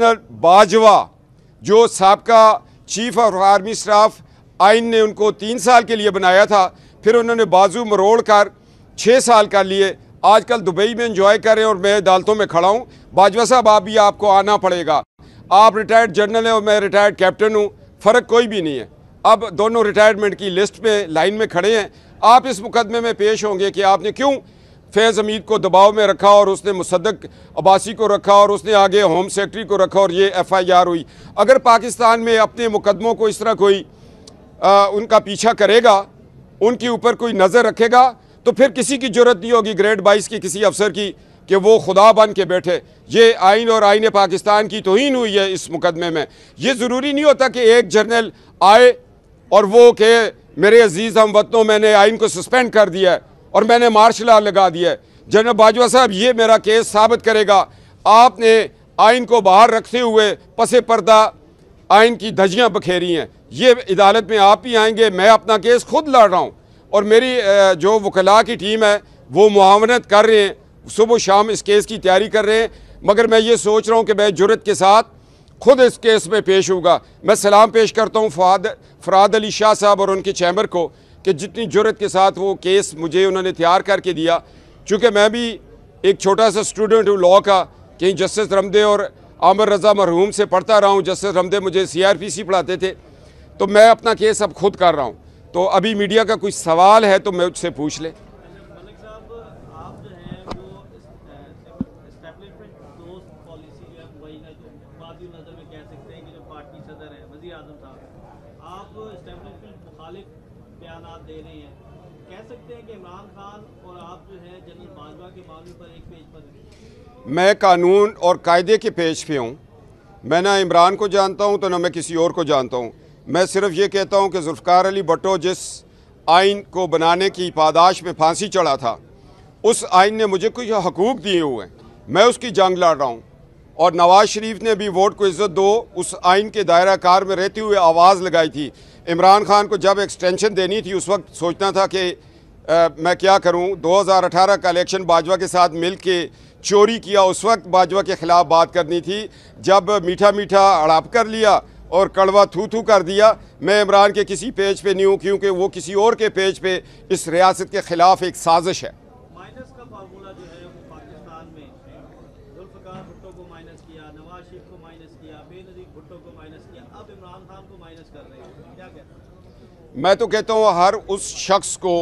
commissioner Bajwa जो सबका chief of army staff आइन ने उनको तीन साल के लिए बनाया था फिर उन्होंने बाजू मरोड़ कर छः साल कर लिए आजकल दुबई में इंजॉय कर रहे हैं और मैं अदालतों में खड़ा हूँ बाजवा साहब आप भी आपको आना पड़ेगा आप रिटायर्ड जनरल हैं और मैं रिटायर्ड कैप्टन हूँ फ़र्क कोई भी नहीं है अब दोनों रिटायरमेंट की लिस्ट में लाइन में खड़े हैं आप इस मुकदमे में पेश होंगे कि आपने क्यों फैज़ हमीद को दबाव में रखा और उसने मुसदक अबासी को रखा और उसने आगे होम सेक्रेटरी को रखा और ये एफ़ आई आर हुई अगर पाकिस्तान में अपने मुकदमों को इस तरह कोई आ, उनका पीछा करेगा उनके ऊपर कोई नज़र रखेगा तो फिर किसी की जरूरत नहीं होगी ग्रेड बाईस की किसी अफसर की कि वो खुदा बन के बैठे ये आइन और आइन पाकिस्तान की तोहन हुई है इस मुकदमे में ये ज़रूरी नहीं होता कि एक जर्नल आए और वो के मेरे अजीज़ हम वतनों मैंने आइन को सस्पेंड कर दिया है और मैंने मार्शल लॉ लगा दिया है जनरल बाजवा साहब ये मेरा केस साबित करेगा आपने आइन को बाहर रखते हुए पसे पर्दा आइन की धजियाँ बखेरी हैं ये अदालत में आप ही आएंगे मैं अपना केस खुद लड़ रहा हूँ और मेरी जो वकला की टीम है वो मुआवनत कर रहे हैं सुबह शाम इस केस की तैयारी कर रहे हैं मगर मैं ये सोच रहा हूँ कि मैं जुरत के साथ खुद इस केस में पेश होगा मैं सलाम पेश करता हूँ फ़ाद फराद अली शाह साहब और उनके चैम्बर को कि जितनी जरूरत के साथ वो केस मुझे उन्होंने तैयार करके दिया चूँकि मैं भी एक छोटा सा स्टूडेंट हूँ लॉ का कहीं जस्टिस रमदे और आमर रज़ा मरहूम से पढ़ता रहा हूँ जस्टिस रमदे मुझे सी आर पी सी पढ़ाते थे तो मैं अपना केस अब खुद कर रहा हूँ तो अभी मीडिया का कोई सवाल है तो मैं उससे पूछ ले आप बयान दे रहे हैं कह सकते हैं कि इमरान खान और आप जो है जनरल बाजवा के मामले पर एक पेज पर मैं कानून और कायदे के पेज पे हूँ मैं ना इमरान को जानता हूँ तो ना मैं किसी और को जानता हूँ मैं सिर्फ ये कहता हूँ कि जुल्फ़ार अली भट्टो जिस आइन को बनाने की पादाश में फांसी चढ़ा था उस आइन ने मुझे कुछ हकूक़ दिए हुए हैं मैं उसकी जंग लड़ रहा हूँ और नवाज शरीफ ने भी वोट को इज़्ज़त दो उस आइन के दायरा कार में रहते हुए आवाज़ लगाई थी इमरान खान को जब एक्सटेंशन देनी थी उस वक्त सोचना था कि आ, मैं क्या करूं 2018 का इलेक्शन बाजवा के साथ मिल के चोरी किया उस वक्त बाजवा के ख़िलाफ़ बात करनी थी जब मीठा मीठा अड़ाप कर लिया और कड़वा थू थू कर दिया मैं इमरान के किसी पेज पे नहीं हूँ क्योंकि वो किसी और के पेज पे इस रियासत के ख़िलाफ़ एक साजिश है मैं तो कहता हूँ हर उस शख्स को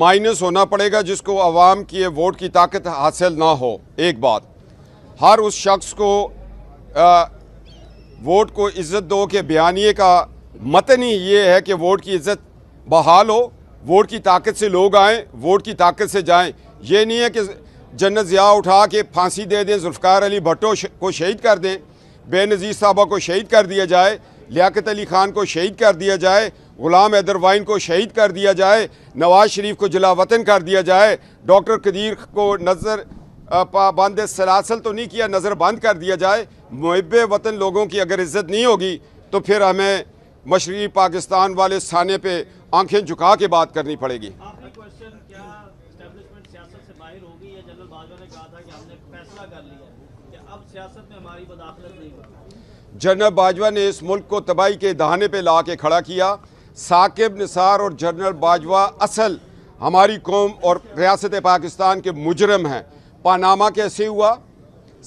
माइनस होना पड़ेगा जिसको आवाम की वोट की ताकत हासिल ना हो एक बात हर उस शख्स को आ, वोट को इज़्ज़त दो के बयानिए का मतन ही ये है कि वोट की इज़्ज़त बहाल हो वोट की ताकत से लोग आएँ वोट की ताकत से जाएँ ये नहीं है कि जन्नत ज़िया उठा के फांसी दे दें जुल्फ़ार अली भट्टो को शहीद कर दें बेनज़ीर साहबा को शहीद कर दिया जाए लियाकत अली खान को शहीद कर दिया जाए ग़ुलाम हैदरवाइन को शहीद कर दिया जाए नवाज शरीफ को जिला वतन कर दिया जाए डॉक्टर कदीर को नज़र पाबंद सलासल तो नहीं किया नज़र बंद कर दिया जाए मुहब वतन लोगों की अगर इज्जत नहीं होगी तो फिर हमें मशरी पाकिस्तान वाले थाने पर आंखें झुका के बात करनी पड़ेगी जनरल बाजवा ने इस मुल्क को तबाही के दहाने पे ला के खड़ा किया साकिब निसार और जनरल बाजवा असल हमारी कौम और रियासत पाकिस्तान के मुजरम हैं पानामा कैसे हुआ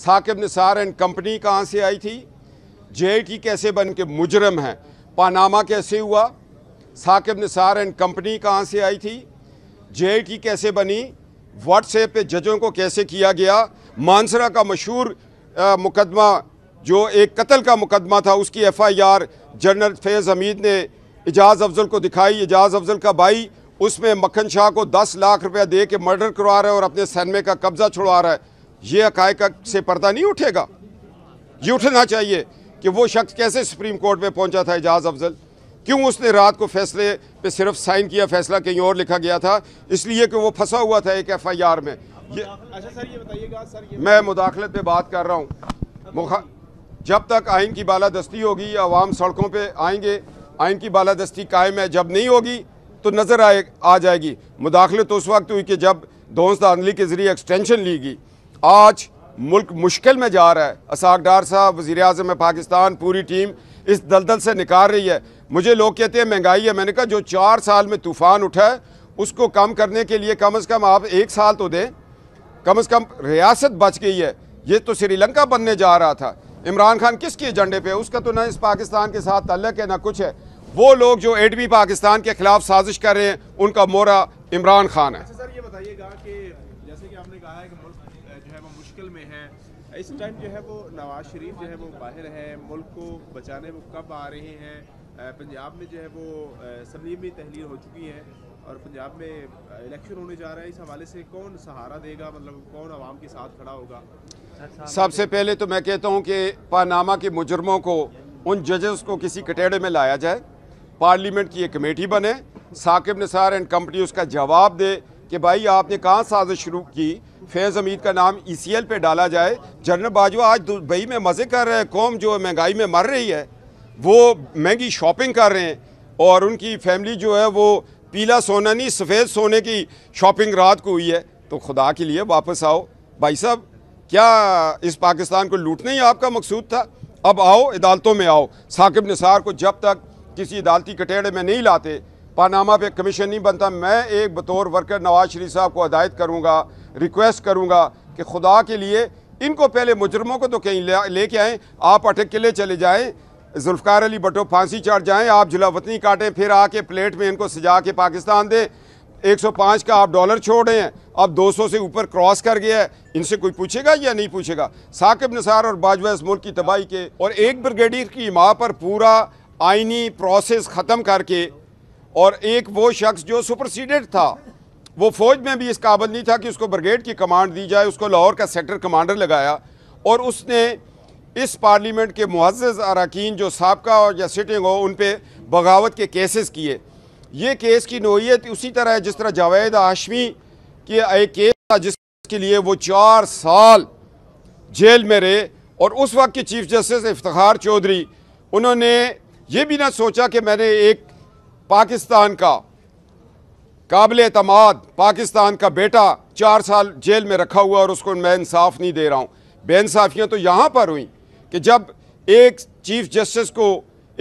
साकिब निसार एंड कंपनी कहाँ से आई थी जे कैसे बन के मुजरम हैं पानामा कैसे हुआ साकिब निसार एंड कंपनी कहाँ से आई थी जे कैसे बनी व्हाट्सएप पे जजों को कैसे किया गया मानसरा का मशहूर मुकदमा जो एक कत्ल का मुकदमा था उसकी F I R general Faiz Hameed ने एजाज़ अफजल को दिखाई एजाज़ अफजल का भाई उसमें मक्खन शाह को दस लाख रुपया दे के मर्डर करवा रहा है और अपने सैनमे का कब्ज़ा छुड़वा रहा है ये हकायक से पर्दा नहीं उठेगा ये उठना चाहिए कि वो शख्स कैसे सुप्रीम कोर्ट में पहुँचा था एजाज़ अफजल क्यों उसने रात को फैसले पे सिर्फ साइन किया फैसला कहीं और लिखा गया था इसलिए कि वो फंसा हुआ था एक एफआईआर में ये अच्छा सर ये बताइएगा सर ये मैं मुदाखलत पे बात कर रहा हूँ जब तक आइन की बालादस्ती होगी आवाम सड़कों पर आएंगे आइन की बालादस्ती कायम है जब नहीं होगी तो नज़र आए आ जाएगी मुदाखलत तो उस वक्त हुई कि जब दोस्त आंदली के ज़रिए एक्सटेंशन ली गई आज मुल्क मुश्किल में जा रहा है असाक डार साहब वज़ी अजम पाकिस्तान पूरी टीम इस दलदल से निकाल रही है मुझे लोग कहते हैं महंगाई है मैंने कहा जो चार साल में तूफ़ान उठा है उसको कम करने के लिए कम अज़ कम आप एक साल तो दें कम अज़ कम रियासत बच गई है ये तो श्रीलंका बनने जा रहा था इमरान खान किसके एजेंडे पे उसका तो ना इस पाकिस्तान के साथ तल्लक है ना कुछ है वो लोग जो एडमी पाकिस्तान के खिलाफ साजिश कर रहे हैं उनका मोरा इमरान खान है अच्छा सर ये बताइएगा कि जैसे कि आपने कहा है कि मुल्क जो है वो मुश्किल में है इस टाइम जो है वो नवाज शरीफ जो है वो बाहर है मुल्क को बचाने वो कब आ रहे हैं पंजाब में जो है वो असम्बली में तहलील हो चुकी है और पंजाब में इलेक्शन होने जा रहा है इस हवाले से कौन सहारा देगा मतलब कौन आवाम के साथ खड़ा होगा सबसे पहले तो मैं कहता हूं कि पानामा के मुजरमों को उन जजेस को किसी कटेड़े में लाया जाए पार्लियामेंट की एक कमेटी बने साकिब निसार एंड कंपनी उसका जवाब दे कि भाई आपने कहाँ साजिश शुरू की फैज़ हमीद का नाम ई सी एल पर डाला जाए जनरल बाजवा आज दुबई में मज़े कर रहे हैं कौम जो महंगाई में मर रही है वो महंगी शॉपिंग कर रहे हैं और उनकी फैमिली जो है वो पीला सोना नहीं सफ़ेद सोने की शॉपिंग रात को हुई है तो खुदा के लिए वापस आओ भाई साहब क्या इस पाकिस्तान को लूटना ही आपका मकसूद था अब आओ अदालतों में आओ साकिब निसार को जब तक किसी अदालती कटेड़े में नहीं लाते पानामा पे कमीशन नहीं बनता मैं एक बतौर वर्कर नवाज शरीफ साहब को हदायत करूँगा रिक्वेस्ट करूँगा कि खुदा के लिए इनको पहले मुजरमों को तो कहीं लेके आएँ आप अटक किले चले जाएँ जुल्फ़ार अली बटो फांसी चढ़ जाएँ आप जुलावतनी काटें फिर आके प्लेट में इनको सजा के पाकिस्तान दें 105 का आप डॉलर छोड़ रहे हैं अब 200 से ऊपर क्रॉस कर गया है इनसे कोई पूछेगा या नहीं पूछेगा साकिब निसार और बाजवा इस मुल्क की तबाही के और एक ब्रिगेडियर की माँ पर पूरा आइनी प्रोसेस ख़त्म करके और एक वो शख्स जो सुपरसीडेड था वो फौज में भी इस काबल नहीं था कि उसको ब्रिगेड की कमांड दी जाए उसको लाहौर का सेक्टर कमांडर लगाया और उसने इस पार्लियामेंट के मुहज अरकान जो सबका या सिटिंग हो उन पर बगावत के केसेस किए ये केस की नोयत उसी तरह है जिस तरह जावेद आशमी के एक केस था जिसके लिए वो चार साल जेल में रहे और उस वक्त के चीफ जस्टिस इफ्तार चौधरी उन्होंने ये भी ना सोचा कि मैंने एक पाकिस्तान का काबिल अतमाद पाकिस्तान का बेटा चार साल जेल में रखा हुआ और उसको मैं इंसाफ नहीं दे रहा हूँ बेानसाफ़ियाँ तो यहाँ पर हुई कि जब एक चीफ जस्टिस को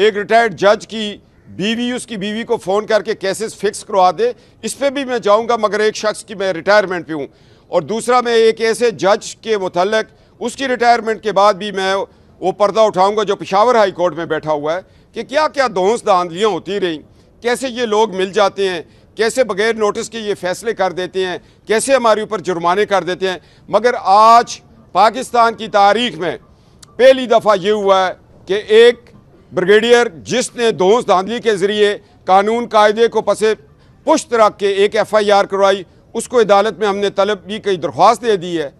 एक रिटायर्ड जज की बीवी उसकी बीवी को फ़ोन करके केसेस फिक्स करवा दे इस पर भी मैं जाऊँगा मगर एक शख्स की मैं रिटायरमेंट पे हूँ और दूसरा मैं एक ऐसे जज के मतलब उसकी रिटायरमेंट के बाद भी मैं वो पर्दा उठाऊँगा जो पिशावर हाई कोर्ट में बैठा हुआ है कि क्या क्या दोस्त धांधलियाँ होती रहीं कैसे ये लोग मिल जाते हैं कैसे बगैर नोटिस के ये फैसले कर देते हैं कैसे हमारे ऊपर जुर्माने कर देते हैं मगर आज पाकिस्तान की तारीख में पहली दफ़ा ये हुआ है कि एक ब्रिगेडियर जिसने दोस्त धांधली के ज़रिए कानून कायदे को पसे पुश्त रख के एक एफ़ आई आर करवाई उसको अदालत में हमने तलब भी कई दरख्वास्त दे दी है